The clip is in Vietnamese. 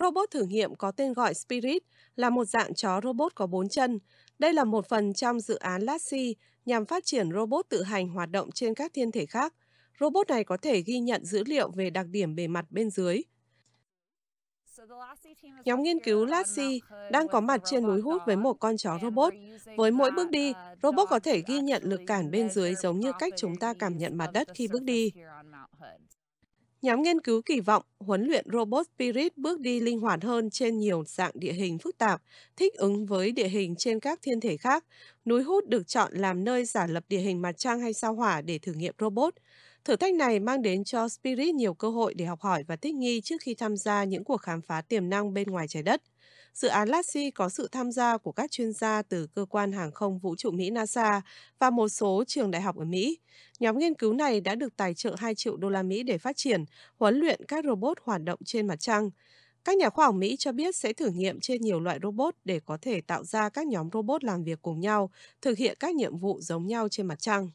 Robot thử nghiệm có tên gọi Spirit là một dạng chó robot có bốn chân. Đây là một phần trong dự án Lassi nhằm phát triển robot tự hành hoạt động trên các thiên thể khác. Robot này có thể ghi nhận dữ liệu về đặc điểm bề mặt bên dưới. Nhóm nghiên cứu Lassi đang có mặt trên núi hút với một con chó robot. Với mỗi bước đi, robot có thể ghi nhận lực cản bên dưới giống như cách chúng ta cảm nhận mặt đất khi bước đi. Nhóm nghiên cứu kỳ vọng huấn luyện robot Spirit bước đi linh hoạt hơn trên nhiều dạng địa hình phức tạp, thích ứng với địa hình trên các thiên thể khác. Núi Hút được chọn làm nơi giả lập địa hình mặt trăng hay sao hỏa để thử nghiệm robot. Thử thách này mang đến cho Spirit nhiều cơ hội để học hỏi và thích nghi trước khi tham gia những cuộc khám phá tiềm năng bên ngoài trái đất. Dự án Lassie có sự tham gia của các chuyên gia từ cơ quan hàng không vũ trụ Mỹ NASA và một số trường đại học ở Mỹ. Nhóm nghiên cứu này đã được tài trợ 2 triệu đô la Mỹ để phát triển, huấn luyện các robot hoạt động trên mặt trăng. Các nhà khoa học Mỹ cho biết sẽ thử nghiệm trên nhiều loại robot để có thể tạo ra các nhóm robot làm việc cùng nhau, thực hiện các nhiệm vụ giống nhau trên mặt trăng.